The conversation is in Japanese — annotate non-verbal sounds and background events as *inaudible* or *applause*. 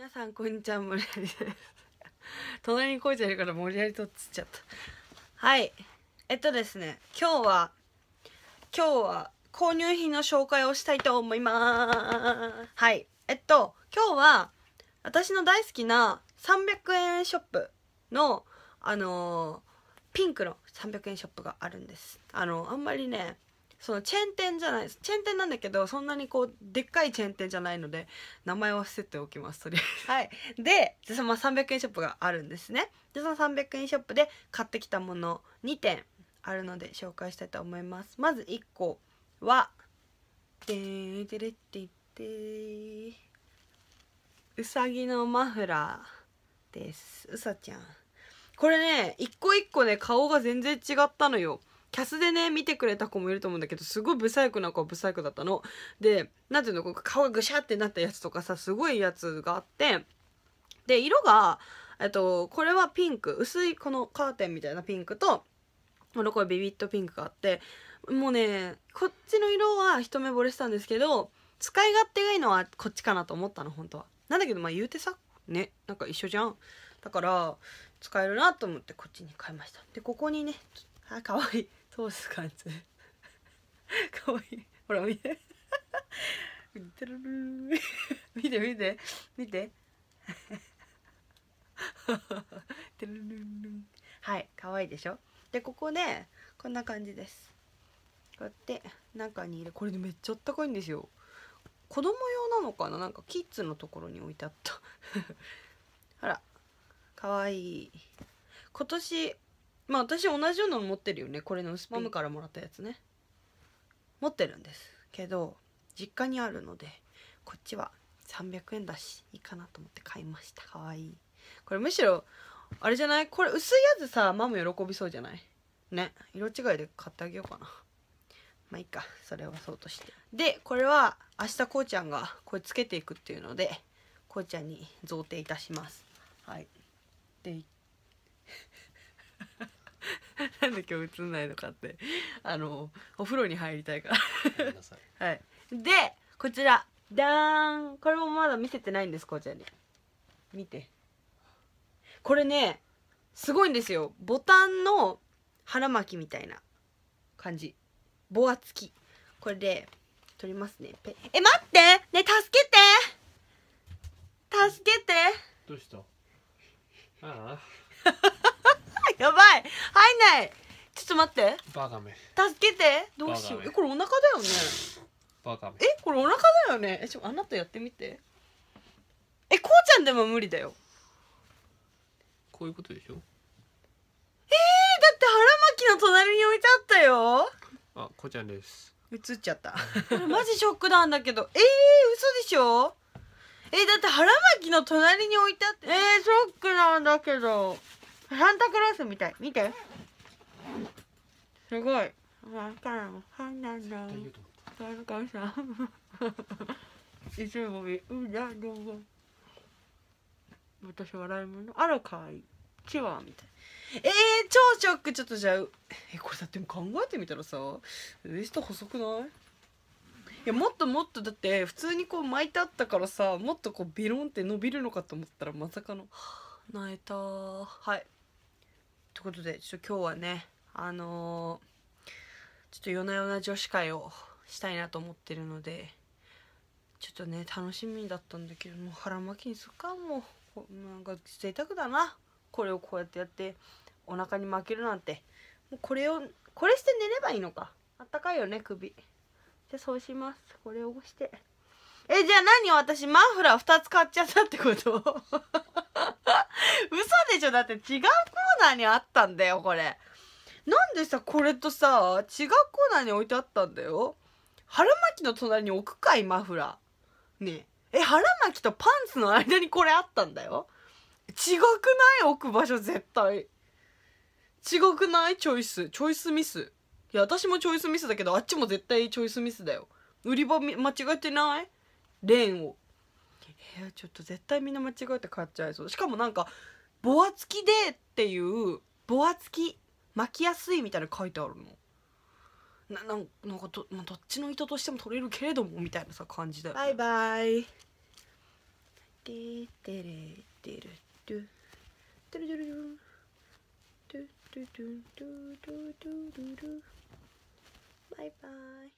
皆さんこんにちは森有隣に声じゃいるから森有とっつっちゃったはいえっとですね今日は今日は購入品の紹介をしたいと思いますはいえっと今日は私の大好きな300円ショップのあのー、ピンクの300円ショップがあるんですあのあんまりねそのチェーン店じゃないチェーン店なんだけどそんなにこうでっかいチェーン店じゃないので名前は伏せておきますとりあえず。はい、でその300円ショップがあるんですね。でその300円ショップで買ってきたもの2点あるので紹介したいと思います。まず1個はでーでれってってうさぎのマフラーです。うさちゃん。これね一個一個ね顔が全然違ったのよキャスでね見てくれた子もいると思うんだけどすごいブサイクな子はブサイクだったの。で何ていうのこ顔がぐしゃってなったやつとかさすごいやつがあってで色が、えっと、これはピンク薄いこのカーテンみたいなピンクとこの子はビビットピンクがあってもうねこっちの色は一目惚れしたんですけど使い勝手がいいのはこっちかなと思ったの本当は。なんだけどまあ言うてさねなんか一緒じゃん。だから使えるなと思ってこっちに買いました。でここにねあ可愛い通す感じかわいいほら見て見て見て見てはい可愛いでしょでここねこんな感じですこうやって中に入れこれでめっちゃあったかいんですよ子供用なのかななんかキッズのところに置いてあったあ *laughs* らかわいい今年まあ私同じようなの持ってるよねこれの薄マムからもらったやつね持ってるんですけど実家にあるのでこっちは300円だしいいかなと思って買いましたかわいいこれむしろあれじゃないこれ薄いやつさマム喜びそうじゃないね色違いで買ってあげようかなまあいいかそれはそうとしてでこれは明日こうちゃんがこれつけていくっていうのでこうちゃんに贈呈いたしますはいで *laughs* なんで今日映んないのかってあのお風呂に入りたいから *laughs* はいでこちらダーンこれもまだ見せてないんですこちらに見てこれねすごいんですよボタンの腹巻きみたいな感じボア付きこれで取りますねえ待ってね助けて助けてどうしたああ *laughs* やばい入んないちょっと待ってバカめ助けてどうしようえこれお腹だよねバカめえこれお腹だよねえちょあなたやってみてえこうちゃんでも無理だよこういうことでしょえー、だって腹巻きの隣に置いてあったよあこうちゃんです映っちゃったマジショックなんだけどえー、嘘でしょえー、だって腹巻きの隣に置いてあってえー、ショックなんだけどサンタクロースみたい見てすごいわからんはなんだサンタさんいつもみうんどう私笑い物あらかわいいチワみたいえー、超ショックちょっとじゃあえこれだって考えてみたらさウエスト細くないいやもっともっとだって普通にこう巻いてあったからさもっとこうビロンって伸びるのかと思ったらまさかの泣いたはいということでちょっと今日はねあのー、ちょっと夜な夜な女子会をしたいなと思ってるのでちょっとね楽しみだったんだけどもう腹巻きにするかもうなんか贅沢だなこれをこうやってやってお腹に巻けるなんてもうこれをこれして寝ればいいのかあったかいよね首じゃあそうしますこれをしてえじゃあ何私マフラー2つ買っちゃったってこと *laughs* 嘘でしょだって違うーナーにあったんだよこれなんでさこれとさ違うコーナーに置いてあったんだよ腹巻きの隣に置くかいマフラーねえ腹巻きとパンツの間にこれあったんだよ違くない置く場所絶対違くないチョイスチョイスミスいや私もチョイスミスだけどあっちも絶対チョイスミスだよ売り場間違えてないレーンをえー、ちょっと絶対みんな間違えて買っちゃいそうしかもなんかボア付きでっていうボア付き巻きやすいみたいな書いてあるのななんなんかど,、まあ、どっちの糸としても取れるけれどもみたいなさ感じだよ、ね、バイバイテーテレテルトゥトゥルトゥルトゥトゥトゥバイバイ